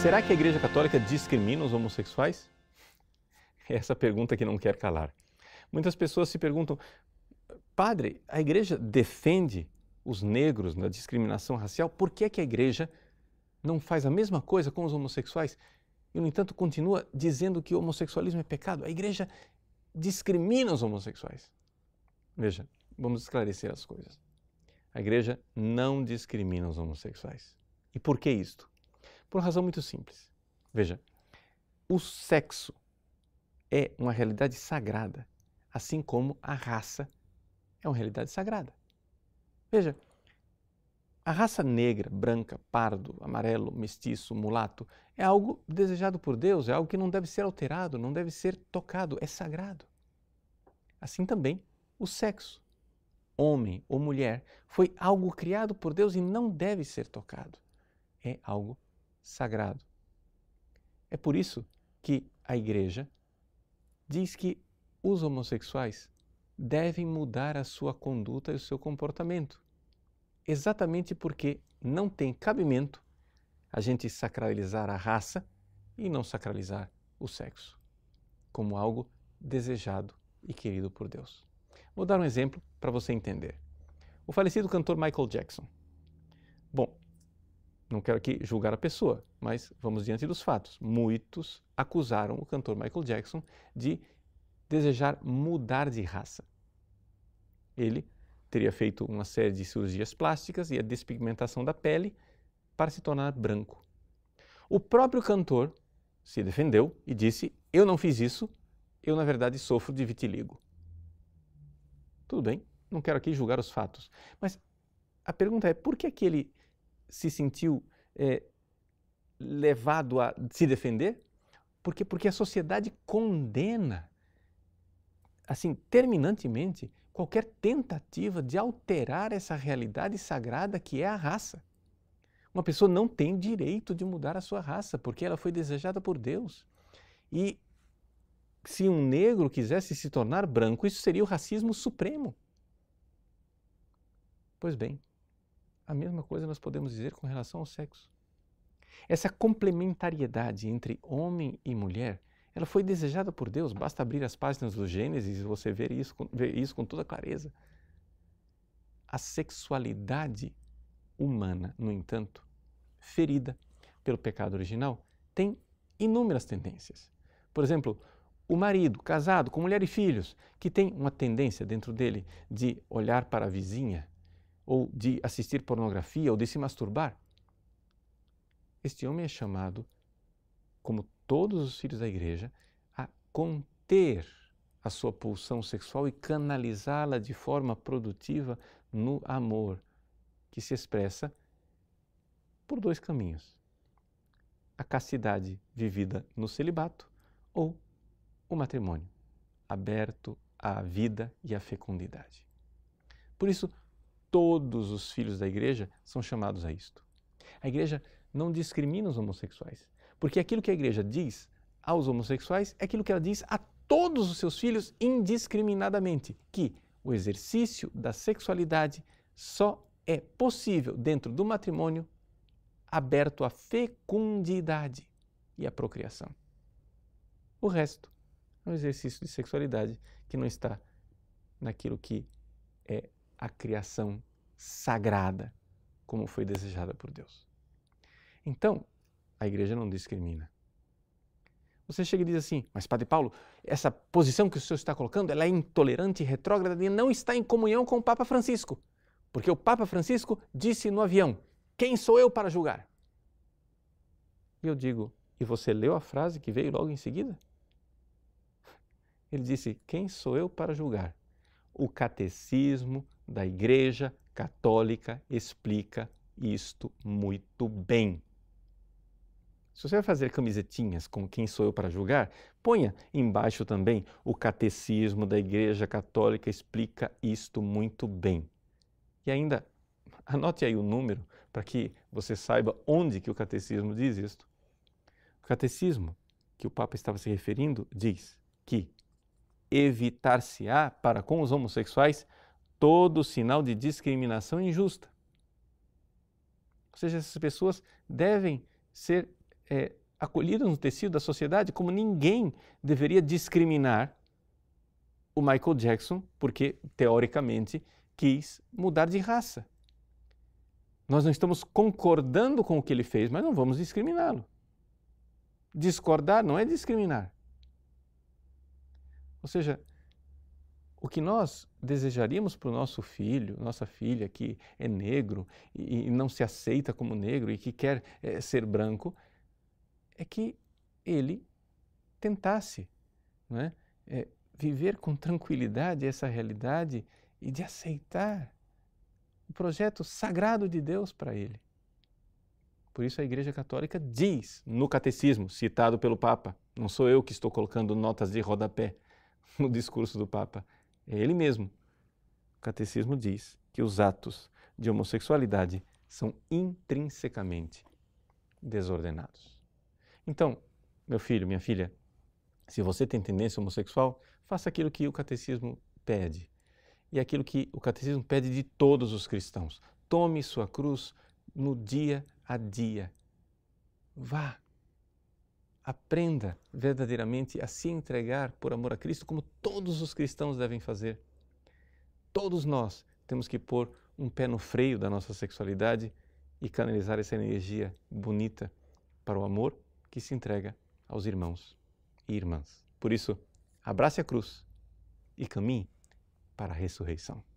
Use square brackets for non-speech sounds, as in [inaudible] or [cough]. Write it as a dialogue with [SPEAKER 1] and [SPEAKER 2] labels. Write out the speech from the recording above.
[SPEAKER 1] Será que a Igreja Católica discrimina os homossexuais? É [laughs] essa pergunta que não quer calar. Muitas pessoas se perguntam: Padre, a Igreja defende os negros na discriminação racial, por que, é que a Igreja não faz a mesma coisa com os homossexuais? E, no entanto, continua dizendo que o homossexualismo é pecado. A Igreja discrimina os homossexuais. Veja, vamos esclarecer as coisas. A Igreja não discrimina os homossexuais. E por que isto? Por uma razão muito simples. Veja, o sexo é uma realidade sagrada, assim como a raça é uma realidade sagrada. Veja, a raça negra, branca, pardo, amarelo, mestiço, mulato é algo desejado por Deus, é algo que não deve ser alterado, não deve ser tocado, é sagrado. Assim também o sexo, homem ou mulher, foi algo criado por Deus e não deve ser tocado. É algo sagrado. É por isso que a Igreja diz que os homossexuais devem mudar a sua conduta e o seu comportamento, exatamente porque não tem cabimento a gente sacralizar a raça e não sacralizar o sexo como algo desejado e querido por Deus. Vou dar um exemplo para você entender. O falecido cantor Michael Jackson não quero aqui julgar a pessoa, mas vamos diante dos fatos. Muitos acusaram o cantor Michael Jackson de desejar mudar de raça. Ele teria feito uma série de cirurgias plásticas e a despigmentação da pele para se tornar branco. O próprio cantor se defendeu e disse: Eu não fiz isso, eu na verdade sofro de vitiligo. Tudo bem, não quero aqui julgar os fatos, mas a pergunta é por que, é que ele se sentiu é, levado a se defender? Por quê? Porque a sociedade condena, assim, terminantemente, qualquer tentativa de alterar essa realidade sagrada que é a raça. Uma pessoa não tem direito de mudar a sua raça, porque ela foi desejada por Deus. E se um negro quisesse se tornar branco, isso seria o racismo supremo. Pois bem, a mesma coisa nós podemos dizer com relação ao sexo. Essa complementariedade entre homem e mulher, ela foi desejada por Deus. Basta abrir as páginas do Gênesis e você ver isso, ver isso com toda clareza. A sexualidade humana, no entanto, ferida pelo pecado original, tem inúmeras tendências. Por exemplo, o marido casado com mulher e filhos, que tem uma tendência dentro dele de olhar para a vizinha ou de assistir pornografia, ou de se masturbar. Este homem é chamado, como todos os filhos da igreja, a conter a sua pulsão sexual e canalizá-la de forma produtiva no amor, que se expressa por dois caminhos: a castidade vivida no celibato ou o matrimônio aberto à vida e à fecundidade. Por isso, todos os filhos da igreja são chamados a isto. A igreja não discrimina os homossexuais, porque aquilo que a igreja diz aos homossexuais é aquilo que ela diz a todos os seus filhos indiscriminadamente, que o exercício da sexualidade só é possível dentro do matrimônio aberto à fecundidade e à procriação. O resto é um exercício de sexualidade que não está naquilo que é a criação sagrada, como foi desejada por Deus. Então, a igreja não discrimina. Você chega e diz assim, mas Padre Paulo, essa posição que o senhor está colocando, ela é intolerante, retrógrada e não está em comunhão com o Papa Francisco. Porque o Papa Francisco disse no avião, quem sou eu para julgar? E eu digo, e você leu a frase que veio logo em seguida? Ele disse, quem sou eu para julgar? O catecismo da Igreja Católica explica isto muito bem. Se você vai fazer camisetinhas com quem sou eu para julgar, ponha embaixo também o catecismo da Igreja Católica explica isto muito bem. E ainda anote aí o número para que você saiba onde que o catecismo diz isto. O catecismo que o Papa estava se referindo diz que evitar-se-á para com os homossexuais todo sinal de discriminação injusta. Ou seja, essas pessoas devem ser é, acolhidas no tecido da sociedade como ninguém deveria discriminar o Michael Jackson porque, teoricamente, quis mudar de raça. Nós não estamos concordando com o que ele fez, mas não vamos discriminá-lo. Discordar não é discriminar. Ou seja, o que nós desejaríamos para o nosso filho, nossa filha que é negro e, e não se aceita como negro e que quer é, ser branco, é que ele tentasse né, é, eh, viver com tranquilidade essa realidade e de aceitar o projeto sagrado de Deus para ele. Por isso a Igreja Católica diz no Catecismo, citado pelo Papa, não sou eu que estou colocando notas de rodapé no discurso do Papa, é ele mesmo. O catecismo diz que os atos de homossexualidade são intrinsecamente desordenados. Então, meu filho, minha filha, se você tem tendência homossexual, faça aquilo que o catecismo pede. E aquilo que o catecismo pede de todos os cristãos. Tome sua cruz no dia a dia. Vá aprenda verdadeiramente a se entregar por amor a Cristo, como todos os cristãos devem fazer. Todos nós temos que pôr um pé no freio da nossa sexualidade e canalizar essa energia bonita para o amor que se entrega aos irmãos e irmãs. Por isso, abrace a cruz e caminhe para a ressurreição.